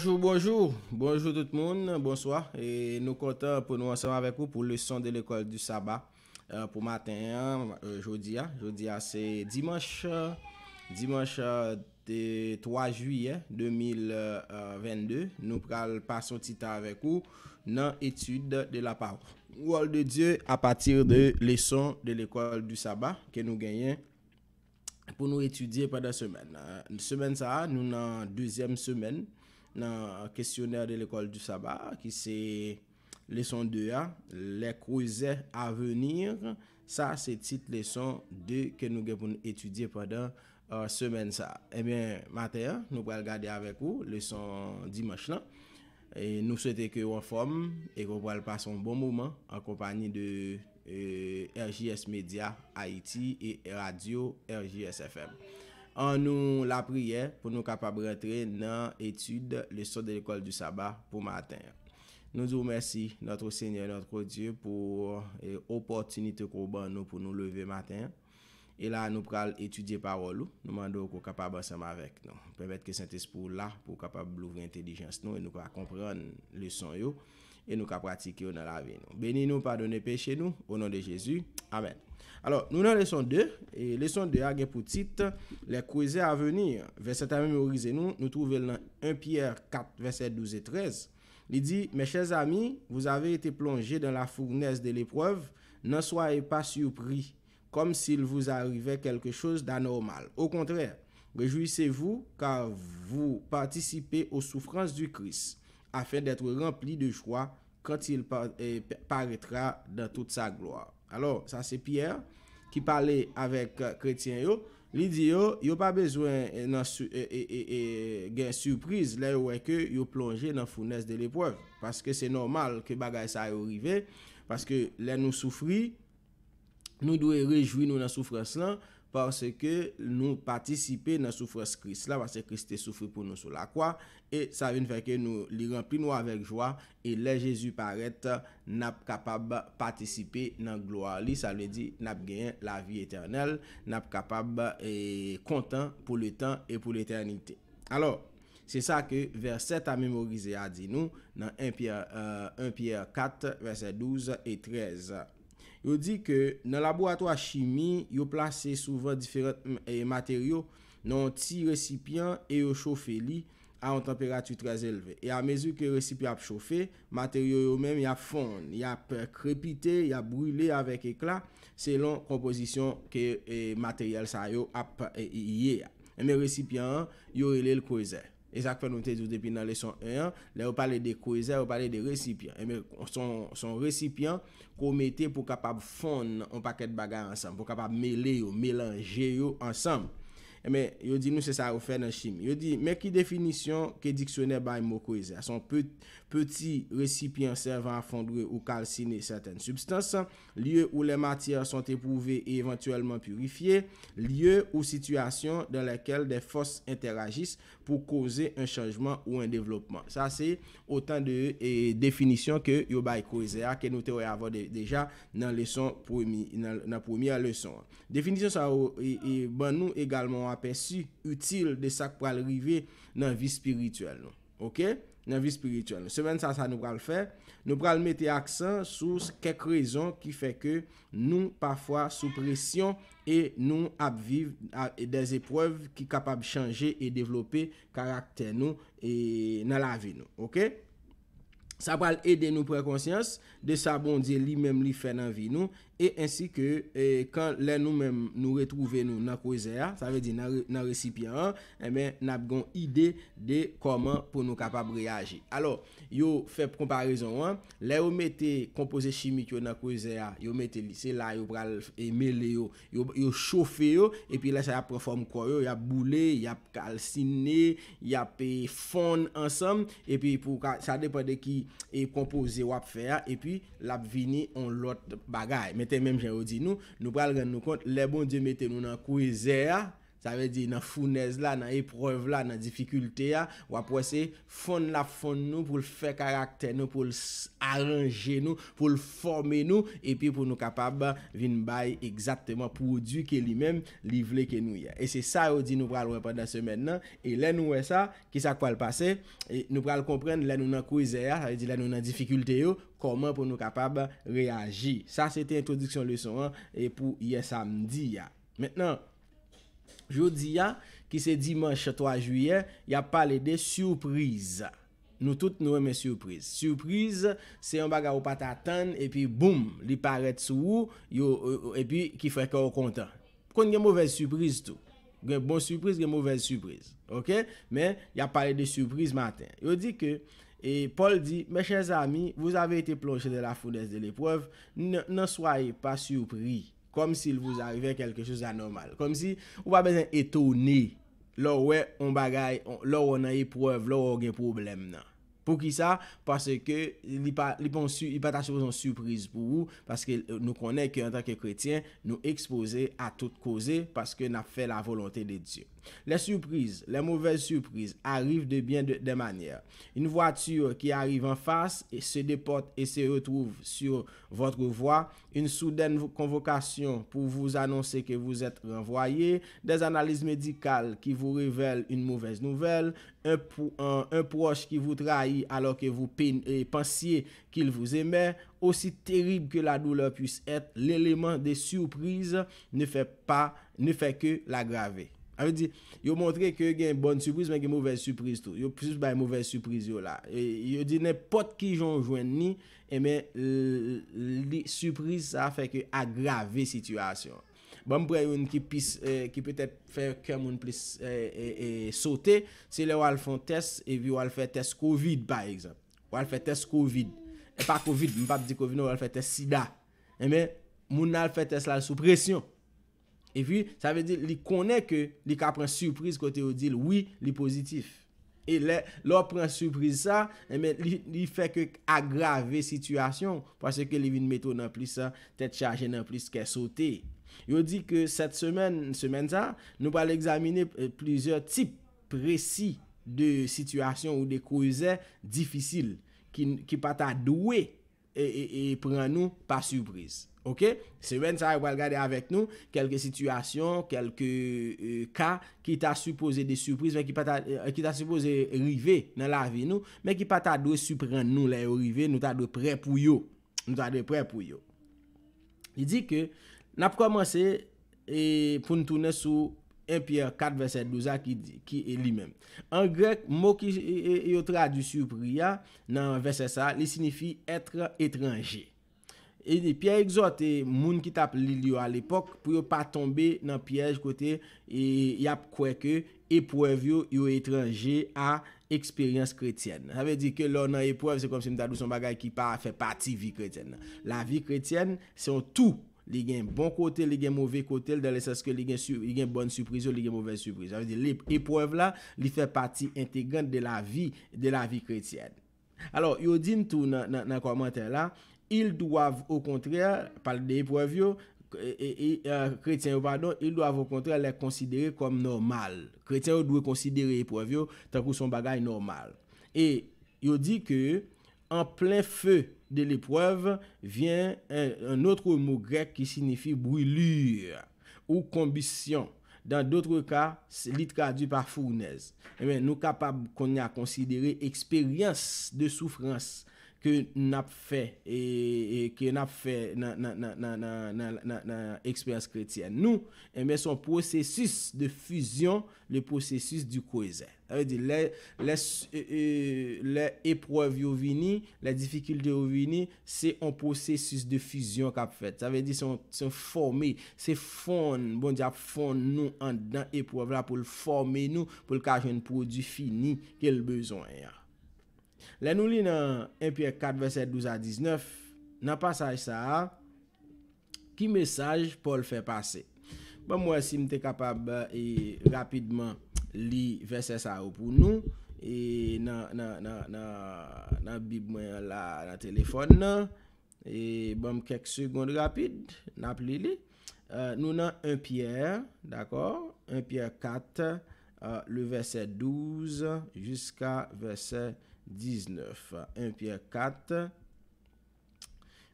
Bonjour, bonjour, bonjour tout le monde, bonsoir, et nous comptons pour nous rassembler avec vous pour leçon de l'école du sabbat euh, pour matin, euh, jeudi, ah, c'est dimanche, euh, dimanche 3 juillet 2022, nous passons petit temps avec vous dans l'étude de la parole de Dieu à partir de leçon de l'école du sabbat que nous gagnons pour nous étudier pendant la semaine. Une semaine ça, nous n'en deuxième semaine. nan kestyoner de l'ekol du Sabah ki se leson 2a le kouze a venir sa se tit leson 2 ke nou genpoun etudye padan semen sa ebyen mater, nou pral gade avek ou leson dimash la nou souete ke ou an form e kon pral pason bon mouman an kompany de euh, RGS Media Haiti e Radio RGS FM An nou la priye pou nou kapab rentre nan etude le sot de l'ekol du sabat pou maten. Nou zou mersi notre seigneur, notre kodye pou eh, oportunite kou ban nou pou nou leve maten. E la nou pral etudye parolou, nou mandou kou kapab asama vek nou. Pebet ke santez pou la pou kapab louvre entelijans nou e nou pral kompran leson yo. et nous qu'à pratiquer dans la vie. Bénis-nous, pardonnez péché nous, au nom de Jésus. Amen. Alors, nous dans laissons deux, et laissons 2 a pour Les croisés à venir. Verset à mémoriser nous, nous trouvons 1 Pierre 4, verset 12 et 13. Il dit Mes chers amis, vous avez été plongés dans la fournaise de l'épreuve, ne soyez pas surpris, comme s'il vous arrivait quelque chose d'anormal. Au contraire, réjouissez-vous car vous participez aux souffrances du Christ Afen detre rempli de chwa, Kantil paritra euh, da tout sa gloa. Alors, sa se Pierre, Ki pale avek kretien euh, yo, Li di yo, yo pa bezwen gen surprize, Le yo weke yo plonje nan founes de le pov, Paske se normal ke bagay sa yo rive, Paske le nou soufri, Nou dwe rejoui nou nan soufres lan, porsè ke nou patisipe nan soufres kris la, vase kris te soufri pou nou sou la kwa, e sa ven fè ke nou li rempli nou avèk jwa, e le Jezu paret nap kapab patisipe nan gloali, sa lè di nap gen la vi eternel, nap kapab e kontan pou le tan e pou l'eternite. Alors, se sa ke verset a memorize a di nou, nan 1 Pierre 4, euh, verset 12 et 13. Yo di ke nan laborato a chimie, yo plase souvan diferent materyo mm, eh, nan ti resipyan e yo chofe li a an temperatu trez elve. E a mezu ke resipyan ap chofe, materyo yo menm yap fonde, yap krepite, yap brule avèk ekla, selon kompozisyon ke eh, materyal sa yo ap ye. E me resipyan yo rele l kweze. E sa kwen nou te di ou depi nan lesyon 1, le ou pale de kweze, ou pale de resipyan. E men, son resipyan kou mette pou kapab fond nan an paket bagay ansan, pou kapab mele yo, melange yo ansan. E men, yo di nou se sa ou fe nan chim. Yo di, men ki definisyon ke diksyone bay mou kweze? Son petit resipyan servan fondre ou kalsine certaine substanse, liye ou le matyer son te pouve e eventuellement purifiye, liye ou situasyon den lekel de fos interagisse pou kouze an chanjman ou an devlopman. Sa se otan de definisyon ke yo bay kouze a, ke nou te woy avon deja nan leson pwimi, nan pwimi a leson. Definisyon sa ou, oh, ban nou egalman apensi, util de sak pou alrive nan vi spirituel nou. Ok? nan vi spiritual semen sa sa nou pral fè nou pral mette aksan sou kek rezon ki fè ke nou pafwa sou presyon e nou apviv des epwav ki kapab chanje e devlope karakter nou e nan la vi nou sa pral ede nou prekonsyans de sa bondye li menm li fè nan vi nou E ansi ke, e, kan le nou mem nou retrouve nou nan kwezea, sa ve di nan resipyan, eme nap gon ide de koman pou nou kapab reyaji. Alo, yo fe komparizon an, le yo mette kompoze chimik yo nan kwezea, yo mette lise la yo pral emele yo, yo chofe yo, epi la sa yap reform kwa yo, yap boule, yap kalsine, yap pe fon ansam, epi pou sa depade ki e kompoze wap fe a, epi lap vini an lot bagay. mèm jè ou di nou, nou pral gen nou kont lè bon diè metè nou nan kouye zè ya Sa ve di nan founèz la, nan épreuve la, nan difikultè ya. Ou ap wè se fon la fon nou pou l fè karakter nou, pou l aranjè nou, pou l formè nou. E pi pou nou kapab vin baye exaktèman prodüke li mèm, li vle ke nou ya. E se sa ou di nou pral wè pa nan semen nan. E lè nou wè sa, ki sa kwa l pase? E nou pral kompren lè nou nan kouze ya, sa ve di lè nou nan difikultè yo. Koman pou nou kapab reagi? Sa se te introdüksyon lè son an, e pou yè samdi ya. Mèt nan... Jodi ya, ki se dimanche 3 juyen, ya pale de surprize. Nou tout nou eme surprize. Surprize, se yon baga ou pata tan, epi boum, li paret sou ou, epi ki fè kè ou kontan. Kon gen mouvel surprize tou. Gen mouvel bon surprize, gen mouvel surprize. Ok? Men, ya pale de surprize matin. Yo di ke, e Paul di, me chèz ami, vous avez été plongé de la foudesse de l'épreuve, ne soyez pas surpris. Kom si il vous arrive quelque chose anormal. Kom si ou pa bezen eto ni. Lò wè, on bagay, lò wè nan ipwèv, lò wè gen problem nan. Po ki sa? Pase ke li pa tache wè son surprise pou ou. Pase ke euh, nou konen ki an tanke kretien nou expose a tout koze. Pase ke nan fè la volonté de Diyon. Les surprises, les mauvaises surprises arrivent de bien des de manières. Une voiture qui arrive en face et se déporte et se retrouve sur votre voie. Une soudaine convocation pour vous annoncer que vous êtes renvoyé. Des analyses médicales qui vous révèlent une mauvaise nouvelle. Un, proche qui vous trahit alors que vous pensiez qu'il vous aimait. Aussi terrible que la douleur puisse être, l'élément des surprises ne fait, pas, ne fait que l'aggraver. Yo montre ke gen bon suprise men gen mouvel suprise tou. Yo puse bay mouvel suprise yo la. Yo di nepot ki jonjwen ni, e men, li suprise sa feke agrave situasyon. Bon mpwè yon ki pise, ki pete fè ke moun plis saute, se le wal fè tes, e vi wal fè tes COVID ba, wal fè tes COVID. E pa COVID, mpap di COVID nou wal fè tes SIDA. E eh men, moun al fè tes la sou presyon. E fi, sa ve di li kone ke li ka pren surprize kote yo di li oui li pozitif. E lor pren surprize sa, li feke agrave situasyon, pase ke li vin meto nan plisa, tet chaje nan plisa ke sote. Yo di ke set semen, semen sa, nou pal examine euh, plizor tip presi de situasyon ou de kouze difisil ki pata dwe e pren nou pa surprize. Ok, sewen sa e wal gade avek nou, kelke situasyon, kelke ka euh, ki ta supose de sürpriz, men ki ta euh, supose rive nan la vi nou, men ki pa ta dwe supren nou la yo rive, nou ta dwe pre pou yo. Nou ta dwe pre pou yo. I di ke, na promanse, pou nou toune sou 1 pi 4 verset 12 a ki li men. An grek, mou ki yo tradu sürpria nan verset sa, li sinifi etre etranje. E piye egzote moun ki tap li liyo al epok pou yo pa tombe nan piyej kote e yap kweke epwev yo yo etranje a eksperyans kretyen. Sa ve di ke lor nan epwev se kom se mdadou son bagay ki pa fe pati vi kretyen. La vi kretyen son tou li gen bon kote, li gen mouve kote, li gen bon suprise ou li gen mouve suprise. Sa ve di epwev la li fe pati entegan de la vi kretyen. Alo yo din tou nan komante la, il doav, au kontrè, pale de epwav yo, kretien euh, yo, pardon, il doav au kontrè la konsidere kom normal. Kretien yo dwe konsidere epwav yo tan pou son bagay normal. Et yo di ke, an plen fe de l'epwav, vyen an otro mou grek ki sinifi brilur ou kombisyon. Dan doutre ka, li tradu pa founèz. Emen, eh nou kapab kon ya konsidere eksperyans de soufrans ke nap fe e, e ke nap fe nan eksperyans kretien. Nou, eme son prosesus de fuzyon, le prosesus du kweze. Le eprove yo vini, la difikil de yo vini, se an prosesus de fuzyon kap fet. Sa ve di son forme, se fonde, bon di ap fonde nou an dan eprove la pou l'forme nou, pou l'kajen prodou fini, kel bezon e a. Le nou li nan 1 Pierre 4 verset 12 a 19, nan pasaj sa, ki mesaj pou l fè pase? Bon mwen si mte kapab e rapidman li verset sa ou pou nou, e nan bib mwen la telefon nan, e bon kek seconde rapid, nap li li. Euh, nou nan 1 Pierre, d'akor, 1 Pierre 4, le verset 12, jiska verset 19. 19. 1 Pierre 4.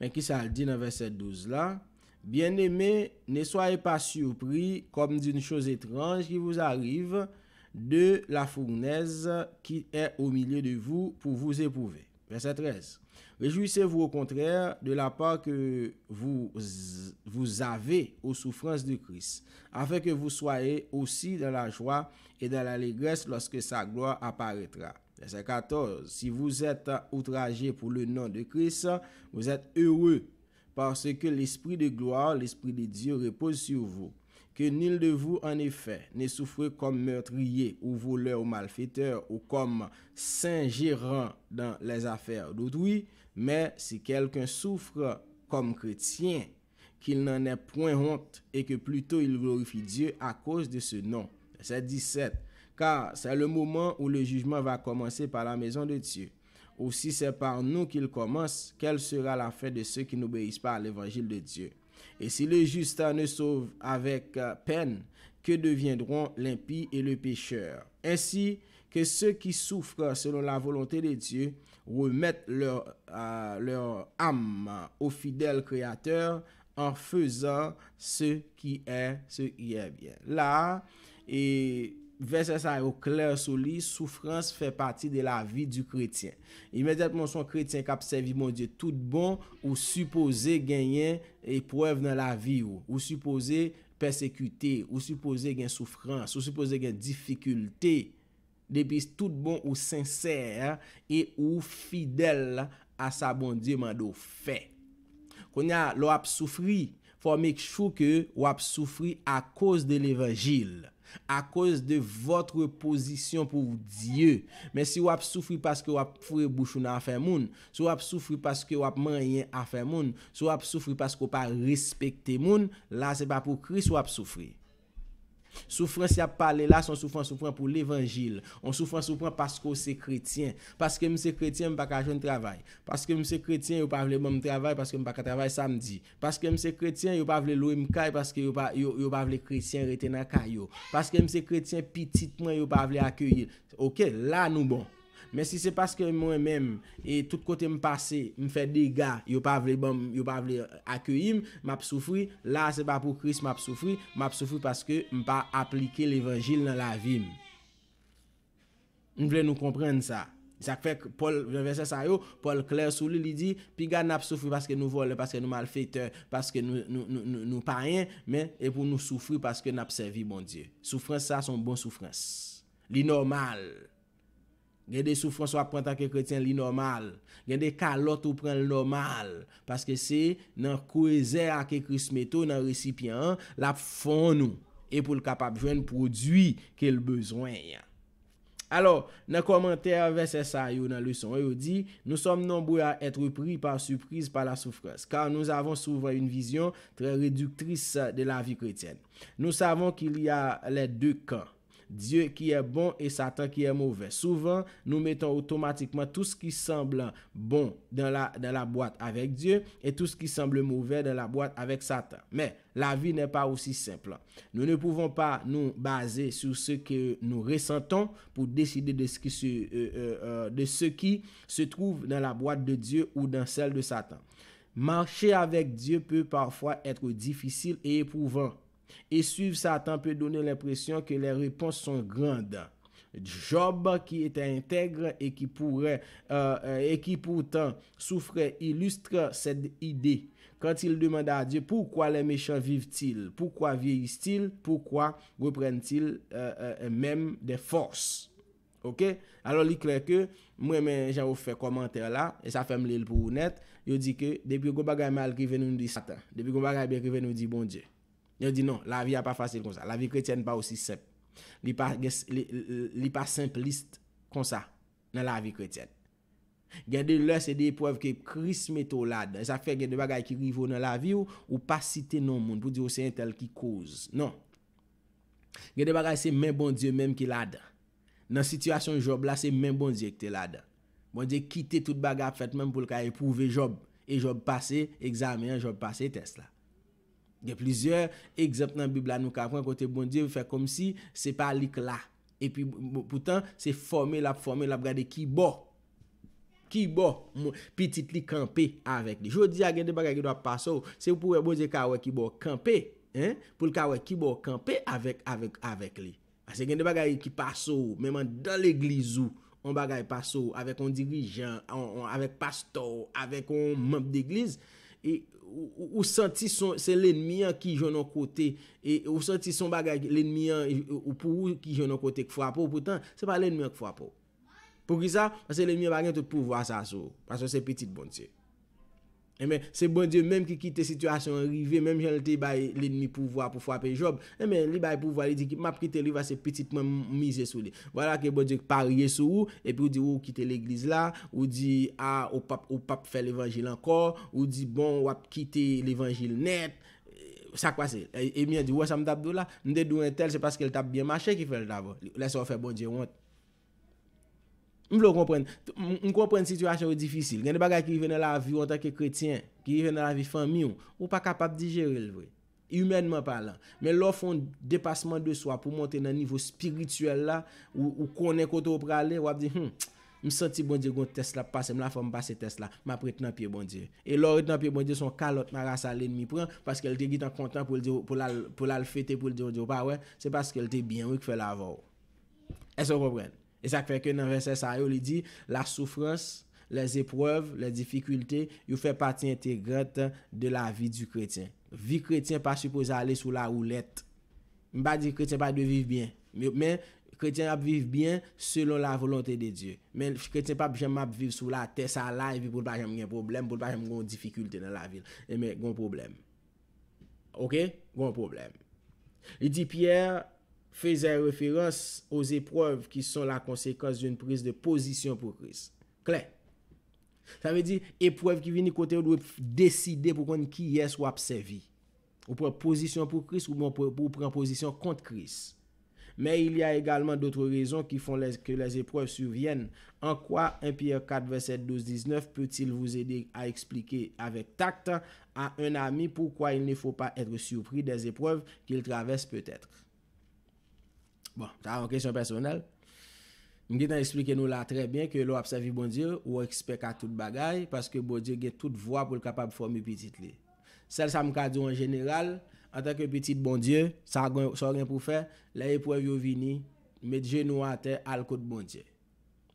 Mais qui ça dit dans verset 12 là? Bien-aimés, ne soyez pas surpris comme d'une chose étrange qui vous arrive de la fournaise qui est au milieu de vous pour vous éprouver. Verset 13. Réjouissez-vous au contraire de la part que vous, vous avez aux souffrances de Christ, afin que vous soyez aussi dans la joie et dans l'allégresse lorsque sa gloire apparaîtra. Verset 14. Si vous êtes outragé pour le nom de Christ, vous êtes heureux parce que l'Esprit de gloire, l'Esprit de Dieu repose sur vous. Que nul de vous, en effet, ne souffre comme meurtrier ou voleur ou malfaiteur ou comme saint-gérant dans les affaires d'autrui, mais si quelqu'un souffre comme chrétien, qu'il n'en ait point honte et que plutôt il glorifie Dieu à cause de ce nom. Verset 17 car c'est le moment où le jugement va commencer par la maison de Dieu. Ou si c'est par nous qu'il commence, quelle sera la fin de ceux qui n'obéissent pas à l'évangile de Dieu Et si le juste ne sauve avec euh, peine, que deviendront l'impie et le pécheur Ainsi que ceux qui souffrent selon la volonté de Dieu remettent leur, euh, leur âme au fidèle Créateur en faisant ce qui est, ce qui est bien. Là, et Vese sa yo kler soli, soufrans fe pati de la vi du kretien. Imediat monson kretien kap se vi moun diye tout bon ou supose genyen epuev nan la vi ou. Ou supose persekute, ou supose gen soufrans, ou supose gen difikulte. De pi tout bon ou senser e ou fidel bon a sa moun diye moun do fe. Kon ya lo ap soufri, fò mèk chou ke ou ap soufri a kous de levagil. A koz de votre pozisyon pou die Men si wap soufri paske wap fure bouchou nan afe moun Si wap soufri paske wap manye afe moun Si wap soufri paske wap a respekte moun La se pa pou kris wap soufri Soufran sya pale las, soufran soufran pou l'evangil, soufran soufran pasko se kretien, paske mse kretien mpa ka joun travay, paske mse kretien mpa vle mwen travay, paske mpa ka travay samdi, paske mse kretien mpa vle loue mkay, paske mse kretien mpa vle kretien retena kayo, paske mse kretien pitit mwen mpa vle akyeyi, oke la nou bon. Men si se paske mwen menm e tout kote m passe, m fe dega, yo pa vle akye yim, m ap soufri, la se pa pou kris m ap soufri, m ap soufri paske m pa aplike levagil nan la vim. M vle nou komprende sa. Sa ke fek, Paul, jen vese sa yo, Paul Claire Souli li di, pi gane m ap soufri paske nou vole, paske nou mal fete, paske nou pa rien, men, e pou nou soufri paske m ap servi bon die. Soufrans sa son bon soufrans. Li normal. Gen de soufrans wap prant anke kretyen li normal. Gen de kalot wap prant l normal. Paske se nan kweze anke kresmeto nan resipyan la fon nou. E pou l kapap jwen prodwi ke l bezwen ya. Alo nan komante avè se sa yo nan le son yo di. Nou som nan bou ya etre pri par suprise pa la soufrans. Kan nou avon souvwa yon vizyon tre reduktris de la vi kretyen. Nou savon ki li ya le de kan. Dieu qui est bon et Satan qui est mauvais. Souvent, nous mettons automatiquement tout ce qui semble bon dans la, dans la boîte avec Dieu et tout ce qui semble mauvais dans la boîte avec Satan. Mais la vie n'est pas aussi simple. Nous ne pouvons pas nous baser sur ce que nous ressentons pour décider de ce qui euh, euh, euh, de ce qui se trouve dans la boîte de Dieu ou dans celle de Satan. Marcher avec Dieu peut parfois être difficile et éprouvant. Et suivre Satan peut donner l'impression que les réponses sont grandes Job qui était intègre euh, et qui pourtant souffrait illustre cette idée Quand il demande à Dieu pourquoi les méchants vivent-ils Pourquoi vieillissent-ils, pourquoi reprennent-ils euh, euh, même des forces Ok, alors il est clair que moi j'ai fait un commentaire là Et ça fait un peu honnête Il dit que depuis qu'il n'y a pas de mal qui vient nous dire Satan Depuis qu'il n'y a pas de mal qui vient nous dire bon Dieu Yon di non, la vi a pa fasil kon sa. La vi kretyen pa osi sep. Li pa simplist kon sa nan la vi kretyen. Gade lè se de epwav ke krismeto lada. E sa fe gade bagay ki rivo nan la vi ou pa site nan moun pou di ou se entel ki kouz. Non. Gade bagay se men bon die menm ki lada. Nan situasyon job la se men bon die ki te lada. Bon di kite tout bagay ap fèt menm pou lka epwove job. E job pase, examen, job pase, test la. Ge plizye, egzap nan Biblia nou kapwen kote bon die, fe kom si, se pa lik la. E pi, poutan, se formel ap formel ap gade ki bo. Ki bo, pitit li kampe avèk li. Jodi a gen de bagay ki do ap paso, se ou pouwe boje kawè ki bo kampe, pou kawè ki bo kampe avèk avèk avèk li. A se gen de bagay ki paso, menman dan l'eglizou, an bagay paso, avèk an dirijan, avèk pastor, avèk an mamp d'eglizou, E e ou senti son bagay l'enmyan e, ki joun an kote Ou senti son bagay l'enmyan ki joun an kote k fwa pou Poutan se pa l'enmyan k fwa pou Pou ki sa, se l'enmyan bagay tout pou vwa sa sou Paswa se petit bonseye E eh men, se bon dieu menm ki kite situasyon enrive, menm janlite li baye l'enmi pouvwa pou fwape job, e men, li baye pouvwa li di ki map kite li va se petitman mize sou li. Vala ki bon dieu parye sou ou, epi oh, ou di ah, ou kite l'eglise la, ou di a ou pap ou pap fè l'evangile ankor, ou di bon wap kite l'evangile net, sa kwa se. E men, di wap sa mdab do la, mdè do entel se paske l tap byen mache ki fè l daba. Lè sa wap fè bon dieu want. M vlo kompren. M kompren situasyon ou difisil. Gen de bagay ki i venen la vi an tanke kretien, ki i venen la vi fami ou, ou pa kapap di jere l vwe. Humanman palan. Men lò fon depasman de swa pou monte nan nivou spirituel la, ou konen koto ou prale, wap di, hmm, m senti bondye goun test la passe, m la fòm basse test la, m apret nan piye bondye. E lò ret nan piye bondye son kalot nan rasa l enmi pren, paske el te git an kontan pou lal fete pou l diyo, diyo pa wè, se paske el te bien wè k fè la avò. E so kompren. E sa kweke nan verset sa yo li di, la soufrans, les epwav, les difikulte, yo fe pati entegrate de la vi du kretien. Vi kretien pa supoze ale sou la oulet. Mba di kretien pa de vive bien. Men, kretien ap vive bien selon la volante de Dieu. Men, kretien pa jem ap vive sou la tese alay, vi pou te pa jem gen problem, pou te pa jem gon difikulte nan la vil. E men, gon problem. Ok? Gon problem. Li di Pierre... Fese referans os epwav ki son la konsekans joun pris de posisyon pou kris. Klen. Sa ve di epwav ki vini kote ou dwe deside pou konn ki yes wap sevi. Ou pren posisyon pou kris ou pren posisyon kont kris. Men il y a egalman dotre rezon ki fon ke les epwav survyen. An kwa Empire 4, verset 12, 19 peutil vous aide a explike avek takta a un ami poukwa il ne fwa pa etre surpris des epwav ki il traves peutetre. Bon, ta an kresyon personel. Mki tan esplike nou la trebyen ke lou apsevi bondye ou ekspek a tout bagay, paske bondye gen tout vwa pou l kapab formi pitit li. Sel sa mka diyo an jeneral, an tenke pitit bondye, sa gen pou fe, la e po evyo vini, met jenou an te al kout bondye.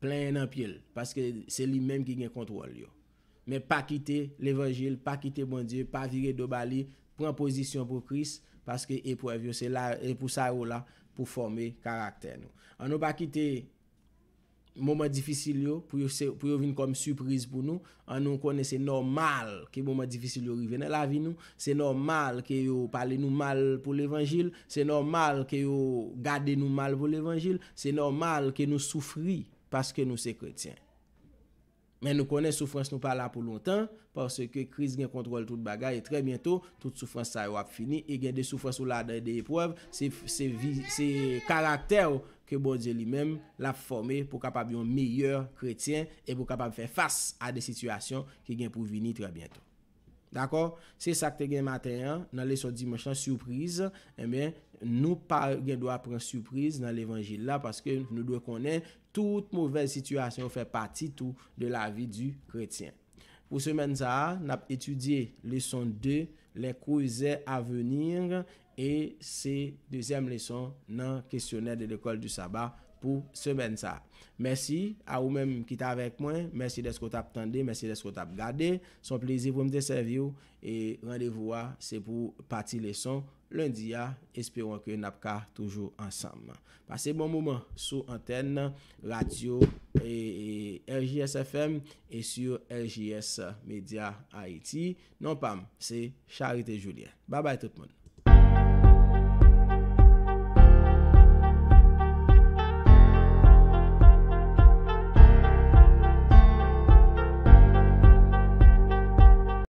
Plen an apil, paske se li menm ki gen kontrol yo. Me pa kite l evanjil, pa kite bondye, pa vire do bali, pren posisyon pou kris, paske e po evyo se la repousa yo la pou forme karakter nou. An nou pa kite mouman difisil yo, pou yo vin kom suprise pou nou, an nou kone se normal ki mouman difisil yo rivene la vi nou, se normal ki yo pale nou mal pou l'Evangil, se normal ki yo gade nou mal pou l'Evangil, se normal ki nou soufri paske nou se kretien. Men nou konen soufrans nou pa la pou lontan, porsè ke kriz gen kontrol tout bagay, et tre bientou, tout soufrans sa yo ap fini, e gen de soufrans ou la de epwav, se karakter ke bodje li men la forme pou kapab yon meyyeur kretien, e pou kapab fè fass a de situasyon ke gen pou vini tre bientou. D'akor? Se sakte gen mater yan, nan leso dimensyon, surprise, e eh men nou pa gen do ap pren surprise nan l'Evangile la, porsè ke nou do konen, Tout mouvèl situasyon fè pati tou de la vi du kretyen. Pou semen za a, nap etudye leson 2, le kouze avenir, e se dezem leson nan kestyonè de dekol du sabat semen sa. Mersi a ou men kita avek mwen. Mersi de skot ap tende. Mersi de skot ap gade. Son plezi pou mde servyou. E randevou a. Se pou pati leson lundi ya. Espiron ke nap ka toujou ansam. Pase bon mouman sou anten radio e, e, RGS FM e sur RGS Media Haiti. Non pam. Se charite julien. Babay tout moun.